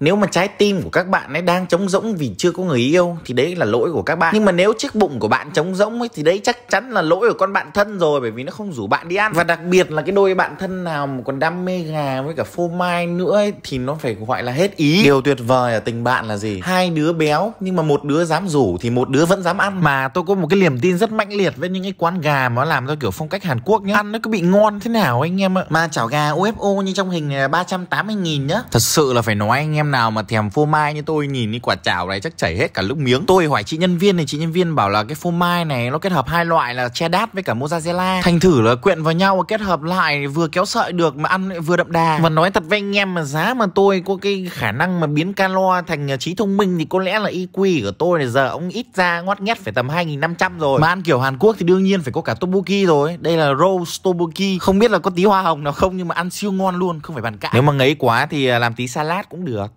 nếu mà trái tim của các bạn ấy đang trống rỗng vì chưa có người yêu thì đấy là lỗi của các bạn nhưng mà nếu chiếc bụng của bạn trống rỗng ấy thì đấy chắc chắn là lỗi của con bạn thân rồi bởi vì nó không rủ bạn đi ăn và đặc biệt là cái đôi bạn thân nào mà còn đam mê gà với cả phô mai nữa ấy, thì nó phải gọi là hết ý điều tuyệt vời ở tình bạn là gì hai đứa béo nhưng mà một đứa dám rủ thì một đứa vẫn dám ăn mà tôi có một cái niềm tin rất mãnh liệt với những cái quán gà mà nó làm theo kiểu phong cách Hàn Quốc nhá ăn nó cứ bị ngon thế nào anh em ạ mà chảo gà UFO như trong hình này là 380 nghìn nhá thật sự là phải nói anh em em nào mà thèm phô mai như tôi nhìn đi quả chảo này chắc chảy hết cả lúc miếng tôi hỏi chị nhân viên thì chị nhân viên bảo là cái phô mai này nó kết hợp hai loại là che đát với cả mozzarella thành thử là quyện vào nhau và kết hợp lại vừa kéo sợi được mà ăn lại vừa đậm đà và nói thật với anh em mà giá mà tôi có cái khả năng mà biến calo thành à, trí thông minh thì có lẽ là IQ của tôi này giờ ông ít ra ngoắt nghét phải tầm 2.500 rồi mà ăn kiểu Hàn Quốc thì đương nhiên phải có cả tobuki rồi đây là roast tobuki không biết là có tí hoa hồng nào không nhưng mà ăn siêu ngon luôn không phải bàn cãi nếu mà ngấy quá thì à, làm tí salad cũng được